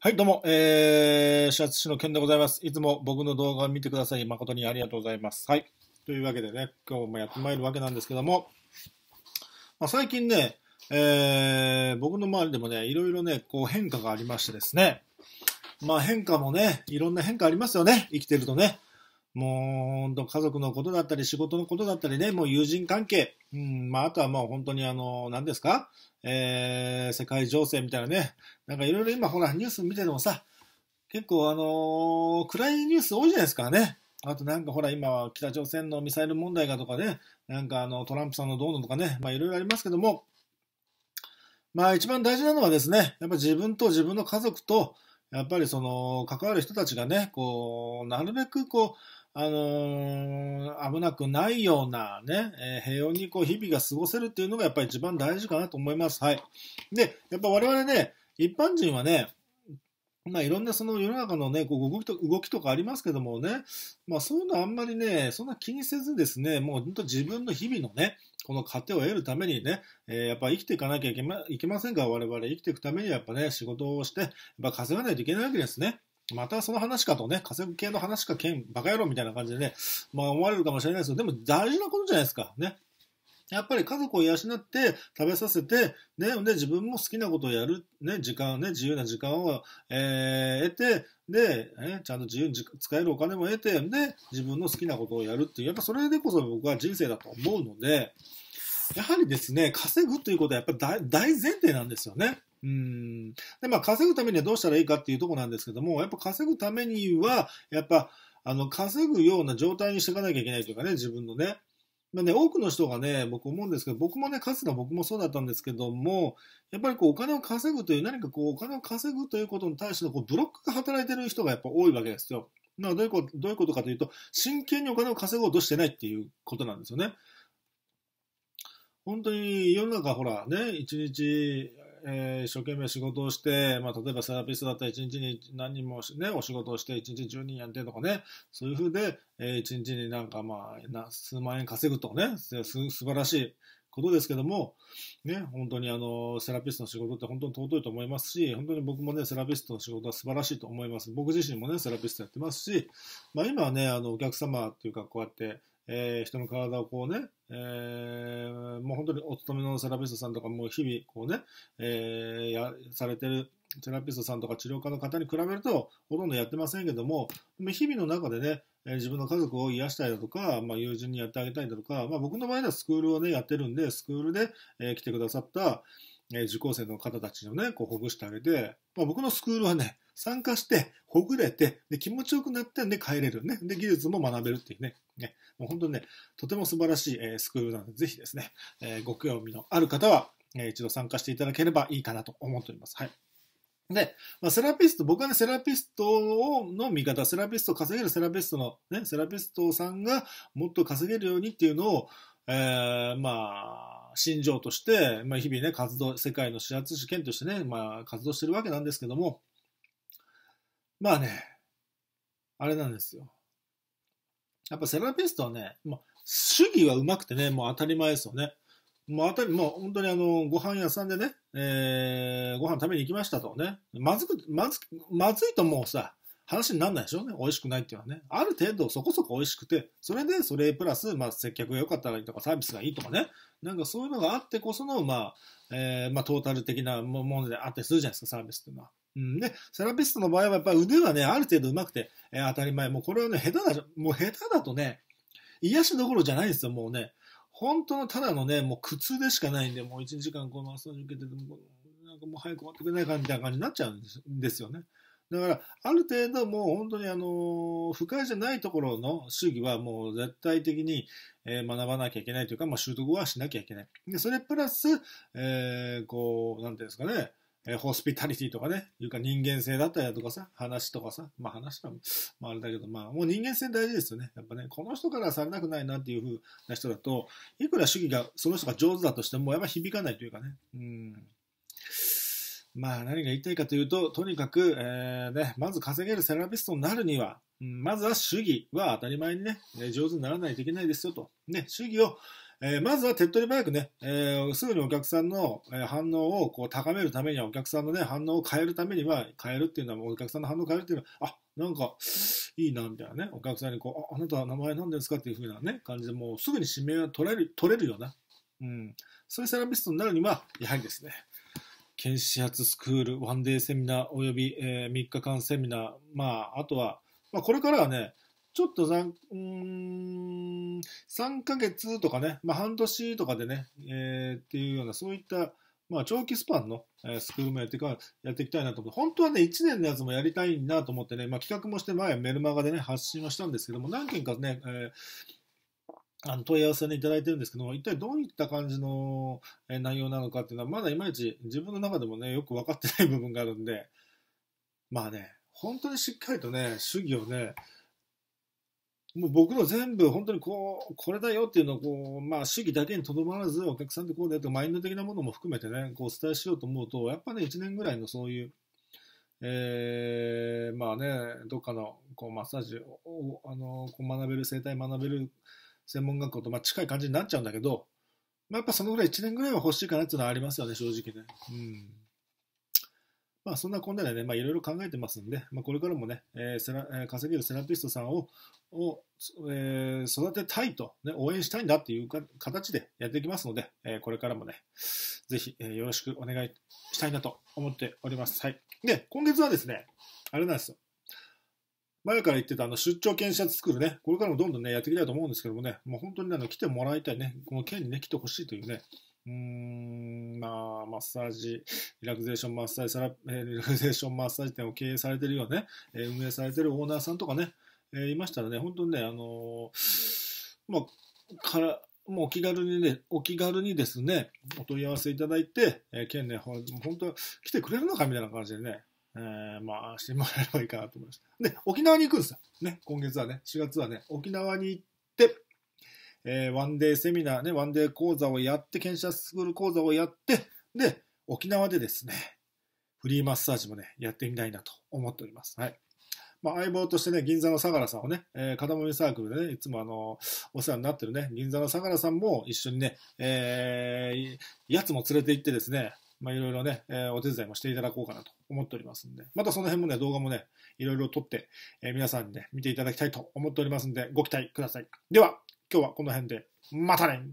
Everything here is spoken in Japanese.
はい、どうも、えー、シャツ師の件でございます。いつも僕の動画を見てください。誠にありがとうございます。はい。というわけでね、今日もやってまいるわけなんですけども、まあ、最近ね、えー、僕の周りでもね、いろいろね、こう変化がありましてですね、まあ変化もね、いろんな変化ありますよね、生きてるとね。もう本当家族のことだったり仕事のことだったりね、もう友人関係、うんまあ、あとはもう本当にあの、何ですか、えー、世界情勢みたいなね、なんかいろいろ今ほらニュース見ててもさ、結構あのー、暗いニュース多いじゃないですかね。あとなんかほら今は北朝鮮のミサイル問題がとかね、なんかあのトランプさんのどうのとかね、まあいろいろありますけども、まあ一番大事なのはですね、やっぱ自分と自分の家族と、やっぱりその関わる人たちがね、こう、なるべくこう、あのー、危なくないようなね、えー、平穏にこう日々が過ごせるっていうのがやっぱり一番大事かなと思います。はい。で、やっぱ我々ね、一般人はね、まあ、いろんなその世の中のね、こう動きと動きとかありますけどもね、まあ、そういうのあんまりね、そんな気にせずですね、もう本当自分の日々のね、この糧を得るためにね、えー、やっぱ生きていかなきゃいけまいけませんが、我々生きていくためにはやっぱね、仕事をして、やっぱ稼がないといけないわけですね。またその話かとね、稼ぐ系の話か、んバカ野郎みたいな感じでね、まあ思われるかもしれないですけど、でも大事なことじゃないですか。ね。やっぱり家族を養って食べさせて、ね、で自分も好きなことをやる、ね、時間、ね、自由な時間を、えー、得て、で、えちゃんと自由に使えるお金も得て、で、自分の好きなことをやるっていう、やっぱそれでこそ僕は人生だと思うので、やはりですね、稼ぐということはやっぱり大前提なんですよね。うん。で、まあ、稼ぐためにはどうしたらいいかっていうとこなんですけども、やっぱ稼ぐためには、やっぱ、あの、稼ぐような状態にしていかなきゃいけないというかね、自分のね。まあね、多くの人がね、僕思うんですけど、僕もね、かつては僕もそうだったんですけども、やっぱりこう、お金を稼ぐという、何かこう、お金を稼ぐということに対してのこうブロックが働いてる人がやっぱ多いわけですよ。まあ、どういうこと、どういうことかというと、真剣にお金を稼ごうとしてないっていうことなんですよね。本当に世の中ほらね、一日えー、一生懸命仕事をして、まあ、例えばセラピストだったら1日に何人も、ね、お仕事をして1日10人やってとかね、そういうふうで、えー、1日になんかまあ、数万円稼ぐとね、す素晴らしいことですけども、ね、本当にあの、セラピストの仕事って本当に尊いと思いますし、本当に僕もね、セラピストの仕事は素晴らしいと思います。僕自身もね、セラピストやってますし、まあ今はね、あの、お客様っていうかこうやって、えー、人の体をこうね、えー、もう本当にお勤めのセラピストさんとかも日々こうね、えー、やされてるセラピストさんとか治療家の方に比べるとほとんどやってませんけども日々の中でね自分の家族を癒したりだとか、まあ、友人にやってあげたりだとか、まあ、僕の場合はスクールをねやってるんでスクールで、えー、来てくださった、え受講生の方たちをね、こうほぐしてあげて、まあ、僕のスクールはね、参加して、ほぐれて、で、気持ちよくなって、で、帰れるね。で、技術も学べるっていうね。ね。もう本当にね、とても素晴らしい、えスクールなので、ぜひですね、えご興味のある方は、え一度参加していただければいいかなと思っております。はい。で、まあ、セラピスト、僕はね、セラピストの味方、セラピスト、稼げるセラピストの、ね、セラピストさんがもっと稼げるようにっていうのを、えー、まあ、信条として、まあ、日々ね、活動、世界の視圧試験としてね、まあ、活動してるわけなんですけども、まあね、あれなんですよ。やっぱセラピストはね、まあ、主義はうまくてね、もう当たり前ですよね。もう当たり、もう本当にあの、ご飯屋さんでね、えー、ご飯食べに行きましたとね、まずく、まず、まずいと思うさ、話にならないでしょうね。美味しくないっていうのはね。ある程度そこそこ美味しくて、それでそれプラス、まあ、接客が良かったりとか、サービスがいいとかね。なんかそういうのがあってこその、まあ、えー、まあ、トータル的なものであったりするじゃないですか、サービスっていうのは。うん、で、セラピストの場合はやっぱり腕はね、ある程度上手くて、えー、当たり前。もうこれはね、下手だ、もう下手だとね、癒しどころじゃないんですよ、もうね。本当のただのね、もう苦痛でしかないんで、もう1時間このマッサージ受けてなんかもう早く終わってくれないかみたいな感じになっちゃうんですよね。だから、ある程度もう本当にあの、不快じゃないところの主義はもう絶対的に学ばなきゃいけないというか、まあ、習得はしなきゃいけない。で、それプラス、えー、こう、なんていうんですかね、えホスピタリティとかね、いうか人間性だったりだとかさ、話とかさ、まあ話は、まああれだけど、まあもう人間性大事ですよね。やっぱね、この人からされなくないなっていう風な人だと、いくら主義が、その人が上手だとしても、やっぱ響かないというかね。うん。まあ何が言いたいかというと、とにかく、えー、ね、まず稼げるセラピストになるには、うん、まずは主義は当たり前にね、上手にならないといけないですよと。ね、主義を、えー、まずは手っ取り早くね、えー、すぐにお客さんの反応をこう高めるためには、お客さんのね、反応を変えるためには、変えるっていうのは、お客さんの反応を変えるっていうのは、あ、なんか、いいな、みたいなね、お客さんにこう、ああなたは名前何ですかっていう風なね、感じでもうすぐに指名が取れる、取れるような、うん、そういうセラピストになるには、やはりですね、検視発スクール、ワンデーセミナー、および、えー、3日間セミナー、まあ、あとは、まあ、これからはね、ちょっと3、うん、3ヶ月とかね、まあ、半年とかでね、えー、っていうような、そういった、まあ、長期スパンの、えー、スクールもやってか、やっていきたいなと思って、本当はね、1年のやつもやりたいなと思ってね、まあ、企画もして前、メルマガでね、発信はしたんですけども、何件かね、えーあの問い合わせを、ね、いただいてるんですけども、一体どういった感じの内容なのかっていうのは、まだいまいち自分の中でもね、よく分かってない部分があるんで、まあね、本当にしっかりとね、主義をね、もう僕の全部、本当にこう、これだよっていうのをこう、まあ、主義だけにとどまらず、お客さんってこうだよとマインド的なものも含めてね、こうお伝えしようと思うと、やっぱね、1年ぐらいのそういう、えー、まあね、どっかのこうマッサージをあのこう学べる、生態学べる、専門学校とまあ近い感じになっちゃうんだけど、まあ、やっぱそのぐらい1年ぐらいは欲しいかなっていうのはありますよね、正直ね。うんまあ、そんなこんなでね、まあ、いろいろ考えてますんで、まあ、これからもね、えーセラえー、稼げるセラピストさんを、をえー、育てたいと、ね、応援したいんだっていうか形でやっていきますので、えー、これからもね、ぜひ、えー、よろしくお願いしたいなと思っております。はい。で、今月はですね、あれなんですよ。前から言ってたあの出張検察作るね、これからもどんどんね、やっていきたいと思うんですけどもね、もう本当にあの来てもらいたいね、この県にね、来てほしいというね、うーん、まあ、マッサージ、リラクゼーションマッサージサラ、リラクゼーションマッサージ店を経営されてるようなね、運営されてるオーナーさんとかね、えいましたらね、本当にね、あのまあ、から、もうお気軽にね、お気軽にですね、お問い合わせいただいて、え県ね、本当来てくれるのかみたいな感じでね、えー、まあ、してもらえればいいかなと思います。で、沖縄に行くんですよ。ね、今月はね、4月はね、沖縄に行って、えー、ワンデーセミナーね、ワンデー講座をやって、検査スクール講座をやって、で、沖縄でですね、フリーマッサージもね、やってみたいなと思っております。はい。まあ、相棒としてね、銀座の相良さんをね、えー、片もみサークルでね、いつもあの、お世話になってるね、銀座の相良さんも一緒にね、えー、やつも連れて行ってですね、まあ、いろいろね、えお手伝いもしていただこうかなと思っておりますんで、またその辺もね、動画もね、いろいろ撮って、え皆さんにね、見ていただきたいと思っておりますんで、ご期待ください。では、今日はこの辺で、またね